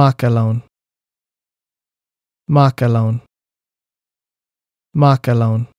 Mark alone. Mark alone. Mark alone.